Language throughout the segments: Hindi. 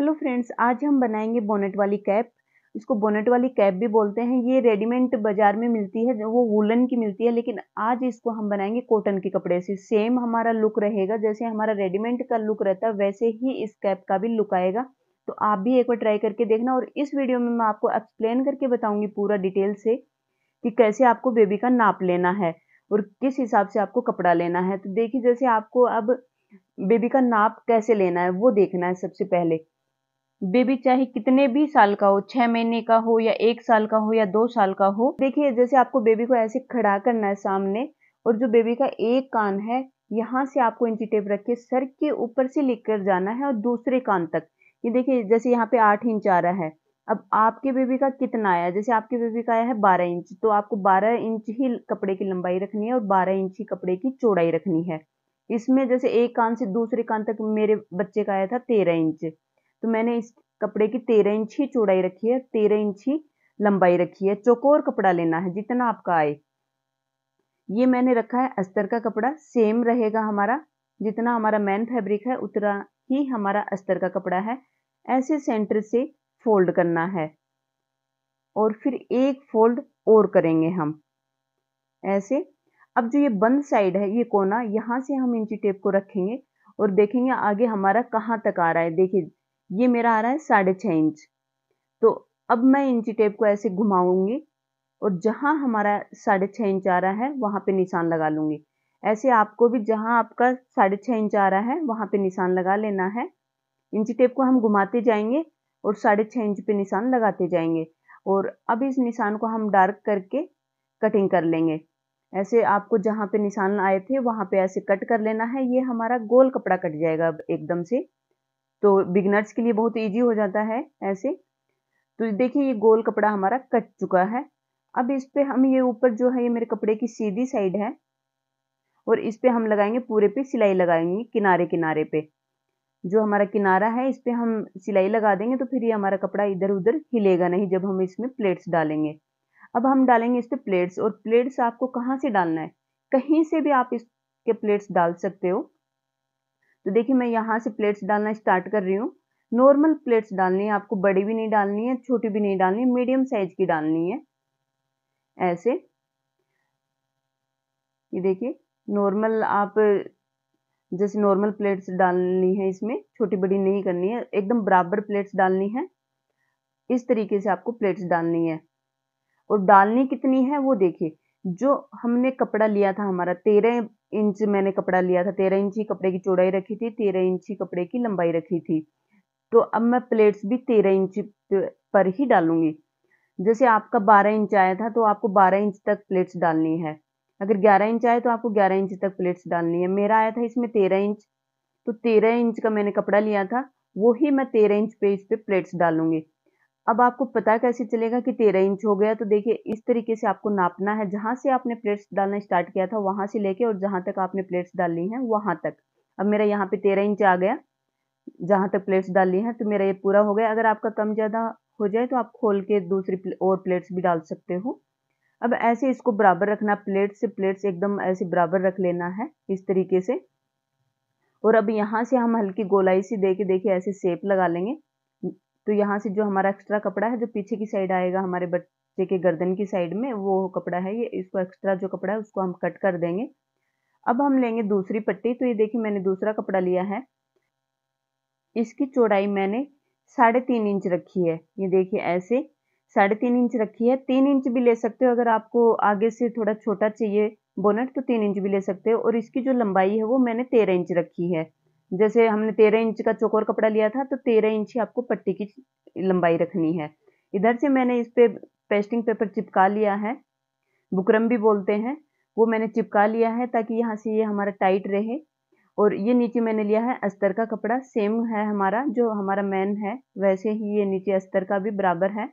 हेलो फ्रेंड्स आज हम बनाएंगे बोनेट वाली कैप इसको बोनेट वाली कैप भी बोलते हैं ये रेडीमेड बाजार में मिलती है वो वुलन की मिलती है लेकिन आज इसको हम बनाएंगे कॉटन के कपड़े से सेम हमारा लुक रहेगा जैसे हमारा रेडीमेड का लुक रहता है वैसे ही इस कैप का भी लुक आएगा तो आप भी एक बार ट्राई करके देखना और इस वीडियो में मैं आपको एक्सप्लेन करके बताऊंगी पूरा डिटेल से कि कैसे आपको बेबी का नाप लेना है और किस हिसाब से आपको कपड़ा लेना है तो देखिए जैसे आपको अब बेबी का नाप कैसे लेना है वो देखना है सबसे पहले बेबी चाहे कितने भी साल का हो छह महीने का हो या एक साल का हो या दो साल का हो देखिए जैसे आपको बेबी को ऐसे खड़ा करना है सामने और जो बेबी का एक कान है यहाँ से आपको इंची टेप रखिए सर के ऊपर से लेकर जाना है और दूसरे कान तक ये देखिए जैसे यहाँ पे आठ इंच आ रहा है अब आपके बेबी का कितना आया जैसे आपके बेबी का आया है बारह इंच तो आपको बारह इंच ही कपड़े की लंबाई रखनी है और बारह इंच ही कपड़े की चौड़ाई रखनी है इसमें जैसे एक कान से दूसरे कान तक मेरे बच्चे का आया था तेरह इंच तो मैंने इस कपड़े की तेरह इंच ही चौड़ाई रखी है तेरह इंच ही लंबाई रखी है चौकोर कपड़ा लेना है जितना आपका आए ये मैंने रखा है अस्तर का कपड़ा सेम रहेगा हमारा जितना हमारा मैन फैब्रिक है उतना ही हमारा अस्तर का कपड़ा है ऐसे सेंटर से फोल्ड करना है और फिर एक फोल्ड और करेंगे हम ऐसे अब जो ये बंद साइड है ये कोना यहाँ से हम इंची टेप को रखेंगे और देखेंगे आगे हमारा कहाँ तक आ रहा है देखिए ये मेरा आ रहा है साढ़े छः इंच तो अब मैं इंची टेप को ऐसे घुमाऊंगी और जहाँ हमारा साढ़े छः इंच आ रहा है वहाँ पे निशान लगा लूँगी ऐसे आपको भी जहाँ आपका साढ़े छः इंच आ रहा है वहाँ पे निशान लगा लेना है इंची टेप को हम घुमाते जाएंगे और साढ़े छः इंच पे निशान लगाते जाएंगे और अब इस निशान को हम डार्क करके कटिंग कर लेंगे ऐसे आपको जहाँ पे निशान आए थे वहाँ पे ऐसे कट कर लेना है ये हमारा गोल कपड़ा कट जाएगा अब एकदम से तो बिगनर्स के लिए बहुत ईजी हो जाता है ऐसे तो देखिए ये गोल कपड़ा हमारा कट चुका है अब इस पे हम ये ऊपर जो है ये मेरे कपड़े की सीधी साइड है और इस पे हम लगाएंगे पूरे पे सिलाई लगाएंगे किनारे किनारे पे जो हमारा किनारा है इस पर हम सिलाई लगा देंगे तो फिर ये हमारा कपड़ा इधर उधर हिलेगा नहीं जब हम इसमें प्लेट्स डालेंगे अब हम डालेंगे इस पर प्लेट्स और प्लेट्स आपको कहाँ से डालना है कहीं से भी आप इसके प्लेट्स डाल सकते हो तो देखिए मैं यहाँ से प्लेट्स डालना स्टार्ट कर रही हूँ नॉर्मल प्लेट्स डालनी है आपको बड़ी भी नहीं डालनी है छोटी भी नहीं डालनी है मीडियम साइज की डालनी है ऐसे ये देखिए नॉर्मल आप जैसे नॉर्मल प्लेट्स डालनी है इसमें छोटी बड़ी नहीं करनी है एकदम बराबर प्लेट्स डालनी है इस तरीके से आपको प्लेट्स डालनी है और डालनी कितनी है वो देखिए जो हमने कपड़ा लिया था हमारा तेरह इंच मैंने कपड़ा लिया था तेरह इंच ही कपड़े की चौड़ाई रखी थी तेरह इंच ही कपड़े की लंबाई रखी थी तो अब मैं प्लेट्स भी तेरह इंच पर ही डालूंगी जैसे आपका बारह इंच आया था तो आपको बारह इंच तक प्लेट्स डालनी है अगर ग्यारह इंच आए तो आपको ग्यारह इंच तक प्लेट्स डालनी है मेरा आया था इसमें तेरह इंच तो तेरह इंच का मैंने कपड़ा लिया था वो ही मैं तेरह इंच पे इस पर प्लेट्स डालूंगी अब आपको पता कैसे चलेगा कि तेरह इंच हो गया तो देखिए इस तरीके से आपको नापना है जहां से आपने प्लेट्स डालना स्टार्ट किया था वहां से लेके और जहां तक आपने प्लेट्स डाली हैं वहां तक अब मेरा यहाँ पे तेरह इंच आ गया जहां तक प्लेट्स डाली हैं तो मेरा ये पूरा हो गया अगर आपका कम ज़्यादा हो जाए तो आप खोल के दूसरी प्ले, और प्लेट्स भी डाल सकते हो अब ऐसे इसको बराबर रखना प्लेट से प्लेट्स एकदम ऐसे बराबर रख लेना है इस तरीके से और अब यहाँ से हम हल्की गोलाई सी दे के देखिए ऐसे सेप लगा लेंगे तो यहाँ से जो हमारा एक्स्ट्रा कपड़ा है जो पीछे की साइड आएगा हमारे बच्चे के गर्दन की साइड में वो कपड़ा है इसको एक्स्ट्रा जो कपड़ा है उसको हम कट कर देंगे अब हम लेंगे दूसरी पट्टी तो ये देखिए मैंने दूसरा कपड़ा लिया है इसकी चौड़ाई मैंने साढ़े तीन इंच रखी है ये देखिए ऐसे साढ़े तीन इंच रखी है तीन इंच भी ले सकते हो अगर आपको आगे से थोड़ा छोटा चाहिए बोनट तो तीन इंच भी ले सकते हो और इसकी जो लंबाई है वो मैंने तेरह इंच रखी है जैसे हमने तेरह इंच का चौकोर कपड़ा लिया था तो तेरह इंच ही आपको पट्टी की लंबाई रखनी है इधर से मैंने इस पे पेस्टिंग पेपर चिपका लिया है बुकरम भी बोलते हैं वो मैंने चिपका लिया है ताकि यहाँ से ये हमारा टाइट रहे और ये नीचे मैंने लिया है अस्तर का कपड़ा सेम है हमारा जो हमारा मैन है वैसे ही ये नीचे अस्तर का भी बराबर है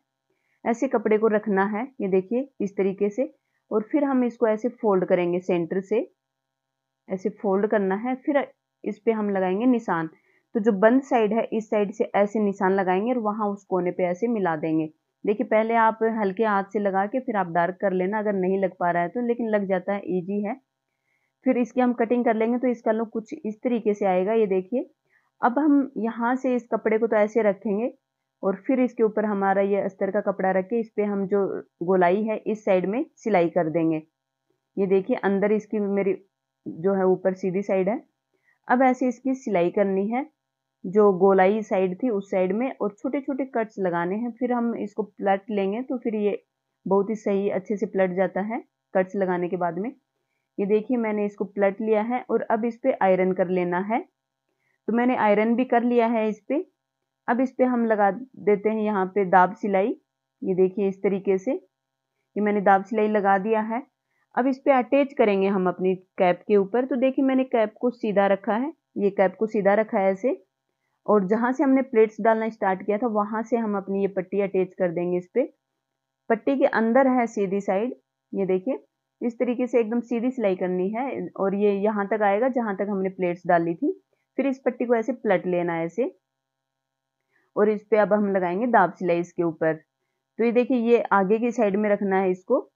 ऐसे कपड़े को रखना है ये देखिए इस तरीके से और फिर हम इसको ऐसे फोल्ड करेंगे सेंटर से ऐसे फोल्ड करना है फिर इस पर हम लगाएंगे निशान तो जो बंद साइड है इस साइड से ऐसे निशान लगाएंगे और वहाँ उस कोने पे ऐसे मिला देंगे देखिए पहले आप हल्के हाथ से लगा के फिर आप डार्क कर लेना अगर नहीं लग पा रहा है तो लेकिन लग जाता है ईजी है फिर इसकी हम कटिंग कर लेंगे तो इसका लुक कुछ इस तरीके से आएगा ये देखिए अब हम यहाँ से इस कपड़े को तो ऐसे रखेंगे और फिर इसके ऊपर हमारा ये अस्तर का कपड़ा रख के इस पर हम जो गोलाई है इस साइड में सिलाई कर देंगे ये देखिए अंदर इसकी मेरी जो है ऊपर सीधी साइड है अब ऐसे इसकी सिलाई करनी है जो गोलाई साइड थी उस साइड में और छोटे छोटे कट्स लगाने हैं फिर हम इसको प्लट लेंगे तो फिर ये बहुत ही सही अच्छे से पलट जाता है कट्स लगाने के बाद में ये देखिए मैंने इसको प्लट लिया है और अब इस पर आयरन कर लेना है तो मैंने आयरन भी कर लिया है इस पर अब इस पर हम लगा देते हैं यहाँ पे दाब सिलाई ये देखिए इस तरीके से ये मैंने दाब सिलाई लगा दिया है अब इस पर अटैच करेंगे हम अपनी कैप के ऊपर तो देखिए मैंने कैप को सीधा रखा है ये कैप को सीधा रखा है ऐसे और जहाँ से हमने प्लेट्स डालना स्टार्ट किया था वहाँ से हम अपनी ये पट्टी अटैच कर देंगे इस पर पट्टी के अंदर है सीधी साइड ये देखिए इस तरीके से एकदम सीधी सिलाई करनी है और ये यहाँ तक आएगा जहाँ तक हमने प्लेट्स डाली थी फिर इस पट्टी को ऐसे प्लट लेना है ऐसे और इस पर अब हम लगाएंगे दाब सिलाई इसके ऊपर तो ये देखिए ये आगे की साइड में रखना है इसको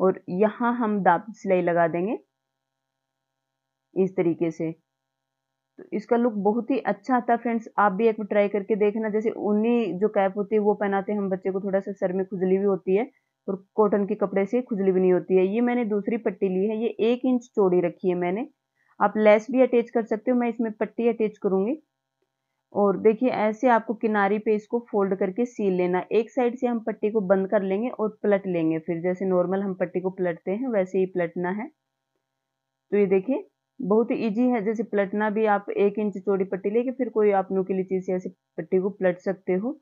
और यहाँ हम दाप सिलाई लगा देंगे इस तरीके से तो इसका लुक बहुत ही अच्छा आता है फ्रेंड्स आप भी एक बार ट्राई करके देखना जैसे ऊनी जो कैप होती है वो पहनाते हैं हम बच्चे को थोड़ा सा सर में खुजली भी होती है और कॉटन के कपड़े से खुजली भी नहीं होती है ये मैंने दूसरी पट्टी ली है ये एक इंच चौड़ी रखी है मैंने आप लेस भी अटैच कर सकते हो मैं इसमें पट्टी अटैच करूंगी और देखिए ऐसे आपको किनारी पे इसको फोल्ड करके सील लेना एक साइड से हम पट्टी को बंद कर लेंगे और पलट लेंगे फिर जैसे नॉर्मल हम पट्टी को पलटते हैं वैसे ही पलटना है तो ये देखिए बहुत ही ईजी है जैसे पलटना भी आप एक इंच चौड़ी पट्टी लेके फिर कोई आप नुकीली चीज़ से ऐसे पट्टी को पलट सकते हो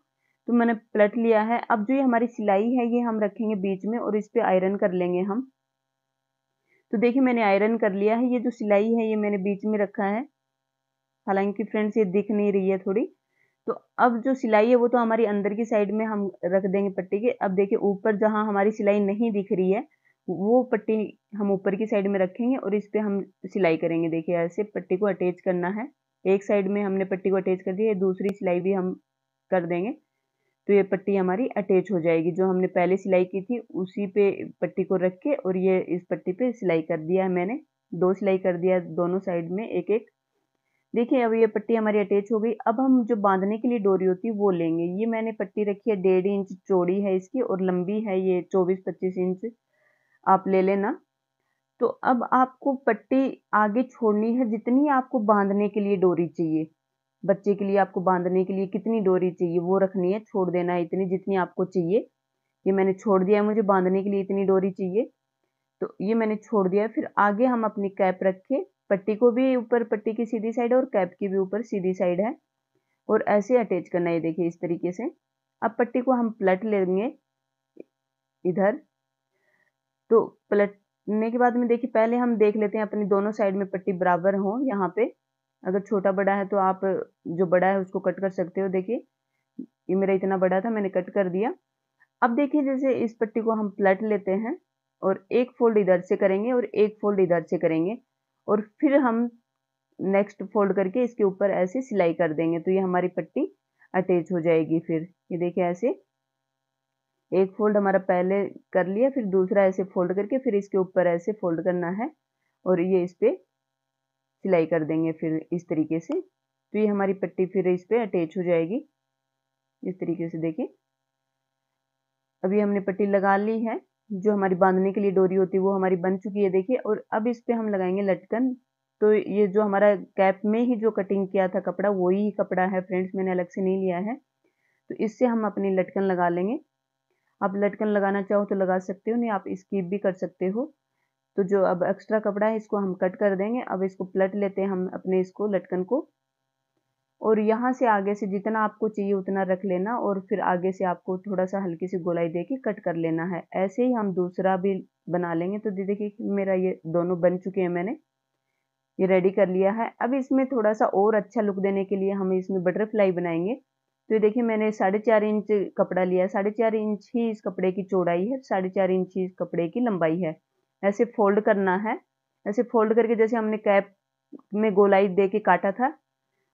तो मैंने पलट लिया है अब जो ये हमारी सिलाई है ये हम रखेंगे बीच में और इस पर आयरन कर लेंगे हम तो देखिए मैंने आयरन कर लिया है ये जो सिलाई है ये मैंने बीच में रखा है हालांकि फ्रेंड्स ये दिख नहीं रही है थोड़ी तो अब जो सिलाई है वो तो हमारी अंदर की साइड में हम रख देंगे पट्टी के अब देखिए ऊपर जहाँ हमारी सिलाई नहीं दिख रही है वो पट्टी हम ऊपर की साइड में रखेंगे और इस पर हम सिलाई करेंगे देखिए ऐसे पट्टी को अटैच करना है एक साइड में हमने पट्टी को अटैच कर दिया दूसरी सिलाई भी हम कर देंगे तो ये पट्टी हमारी अटैच हो जाएगी जो हमने पहले सिलाई की थी उसी पे पट्टी को रख के और ये इस पट्टी पे सिलाई कर दिया है मैंने दो सिलाई कर दिया दोनों साइड में एक एक देखिए अब ये पट्टी हमारी अटैच हो गई अब हम जो बांधने के लिए डोरी होती है वो लेंगे ये मैंने पट्टी रखी है डेढ़ इंच चौड़ी है इसकी और लंबी है ये चौबीस पच्चीस इंच आप ले लेना तो अब आपको पट्टी आगे छोड़नी है जितनी आपको बांधने के लिए डोरी चाहिए बच्चे के लिए आपको बांधने के लिए कितनी डोरी चाहिए वो रखनी है छोड़ देना है इतनी जितनी आपको चाहिए ये मैंने छोड़ दिया है मुझे बांधने के लिए इतनी डोरी चाहिए तो ये मैंने छोड़ दिया फिर आगे हम अपनी कैप रखें पट्टी को भी ऊपर पट्टी की सीधी साइड है और कैप की भी ऊपर सीधी साइड है और ऐसे अटैच करना है देखिए इस तरीके से अब पट्टी को हम पलट लेंगे इधर तो पलटने के बाद में देखिए पहले हम देख लेते हैं अपनी दोनों साइड में पट्टी बराबर हो यहाँ पे अगर छोटा बड़ा है तो आप जो बड़ा है उसको कट कर सकते हो देखिए ये मेरा इतना बड़ा था मैंने कट कर दिया अब देखिए जैसे इस पट्टी को हम पलट लेते हैं और एक फोल्ड इधर से करेंगे और एक फोल्ड इधर से करेंगे और फिर हम नेक्स्ट फोल्ड करके इसके ऊपर ऐसे सिलाई कर देंगे तो ये हमारी पट्टी अटैच हो जाएगी फिर ये देखिए ऐसे एक फोल्ड हमारा पहले कर लिया फिर दूसरा ऐसे फोल्ड करके फिर इसके ऊपर ऐसे फोल्ड करना है और ये इस पर सिलाई कर देंगे फिर इस तरीके से तो ये हमारी पट्टी फिर इस पर अटैच हो जाएगी इस तरीके से देखिए अभी हमने पट्टी लगा ली है जो हमारी बांधने के लिए डोरी होती है वो हमारी बन चुकी है देखिए और अब इस पर हम लगाएंगे लटकन तो ये जो हमारा कैप में ही जो कटिंग किया था कपड़ा वही कपड़ा है फ्रेंड्स मैंने अलग से नहीं लिया है तो इससे हम अपनी लटकन लगा लेंगे आप लटकन लगाना चाहो तो लगा सकते हो नहीं आप स्कीप भी कर सकते हो तो जो अब एक्स्ट्रा कपड़ा है इसको हम कट कर देंगे अब इसको पलट लेते हैं हम अपने इसको लटकन को और यहाँ से आगे से जितना आपको चाहिए उतना रख लेना और फिर आगे से आपको थोड़ा सा हल्की सी गोलाई देके कट कर लेना है ऐसे ही हम दूसरा भी बना लेंगे तो दीदी देखिए मेरा ये दोनों बन चुके हैं मैंने ये रेडी कर लिया है अब इसमें थोड़ा सा और अच्छा लुक देने के लिए हम इसमें बटरफ्लाई बनाएंगे तो ये देखिए मैंने साढ़े चार इंच कपड़ा लिया है साढ़े चार इंच ही इस कपड़े की चौड़ाई है साढ़े चार इंच ही इस कपड़े की लंबाई है ऐसे फोल्ड करना है ऐसे फोल्ड करके जैसे हमने कैप में गोलाई दे के काटा था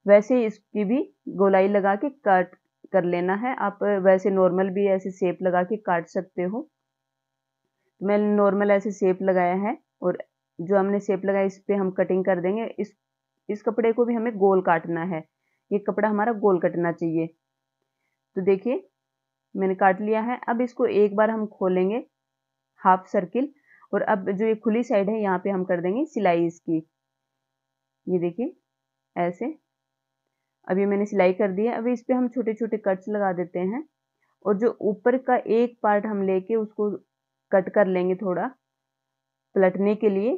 वैसे इसकी भी गोलाई लगा के काट कर लेना है आप वैसे नॉर्मल भी ऐसे सेप लगा के काट सकते हो तो मैंने नॉर्मल ऐसे सेप लगाया है और जो हमने सेप लगाया इस पर हम कटिंग कर देंगे इस इस कपड़े को भी हमें गोल काटना है ये कपड़ा हमारा गोल कटना चाहिए तो देखिए मैंने काट लिया है अब इसको एक बार हम खोलेंगे हाफ सर्किल और अब जो ये खुली साइड है यहाँ पे हम कर देंगे सिलाई इसकी ये देखिए ऐसे अभी मैंने सिलाई कर दी है अभी इस पर हम छोटे छोटे कट्स लगा देते हैं और जो ऊपर का एक पार्ट हम लेके उसको कट कर लेंगे थोड़ा पलटने के लिए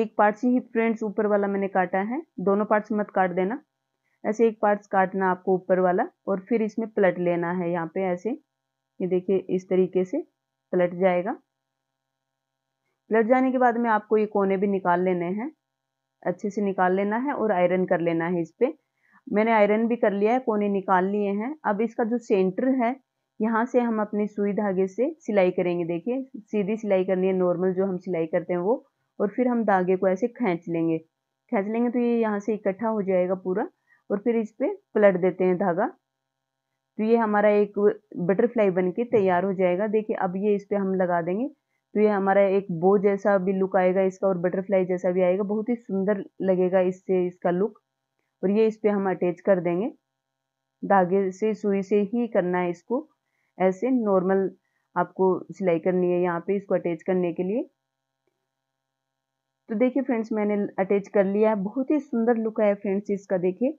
एक पार्ट से ही फ्रेंड्स ऊपर वाला मैंने काटा है दोनों पार्ट्स मत काट देना ऐसे एक पार्ट्स काटना आपको ऊपर वाला और फिर इसमें पलट लेना है यहाँ पे ऐसे ये देखिए इस तरीके से पलट जाएगा पलट जाने के बाद में आपको ये कोने भी निकाल लेने हैं अच्छे से निकाल लेना है और आयरन कर लेना है इस पर मैंने आयरन भी कर लिया है कोने निकाल लिए हैं अब इसका जो सेंटर है यहाँ से हम अपनी सुई धागे से सिलाई करेंगे देखिए सीधी सिलाई करनी है नॉर्मल जो हम सिलाई करते हैं वो और फिर हम धागे को ऐसे खींच लेंगे खींच लेंगे तो ये यहाँ से इकट्ठा हो जाएगा पूरा और फिर इस पर पलट देते हैं धागा तो ये हमारा एक बटरफ्लाई बन के तैयार हो जाएगा देखिए अब ये इस पर हम लगा देंगे तो ये हमारा एक बो जैसा भी लुक आएगा इसका और बटरफ्लाई जैसा भी आएगा बहुत ही सुंदर लगेगा इससे इसका लुक और ये इस पर हम अटैच कर देंगे धागे से सुई से ही करना है इसको ऐसे नॉर्मल आपको सिलाई करनी है यहाँ पे इसको अटैच करने के लिए तो देखिए फ्रेंड्स मैंने अटैच कर लिया है बहुत ही सुंदर लुक आया फ्रेंड्स इसका देखिए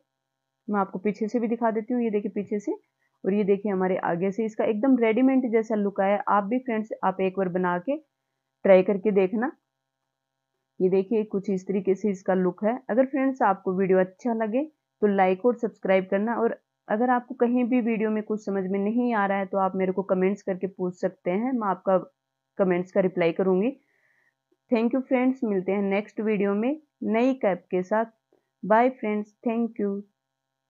मैं आपको पीछे से भी दिखा देती हूँ ये देखिए पीछे से और ये देखिए हमारे आगे से इसका एकदम रेडीमेड जैसा लुक आया आप भी फ्रेंड्स आप एक बार बना के ट्राई करके देखना ये देखिए कुछ इस तरीके से इसका लुक है अगर फ्रेंड्स आपको वीडियो अच्छा लगे तो लाइक और सब्सक्राइब करना और अगर आपको कहीं भी वीडियो में कुछ समझ में नहीं आ रहा है तो आप मेरे को कमेंट्स करके पूछ सकते हैं मैं आपका कमेंट्स का रिप्लाई करूँगी थैंक यू फ्रेंड्स मिलते हैं नेक्स्ट वीडियो में नई कैप के साथ बाय फ्रेंड्स थैंक यू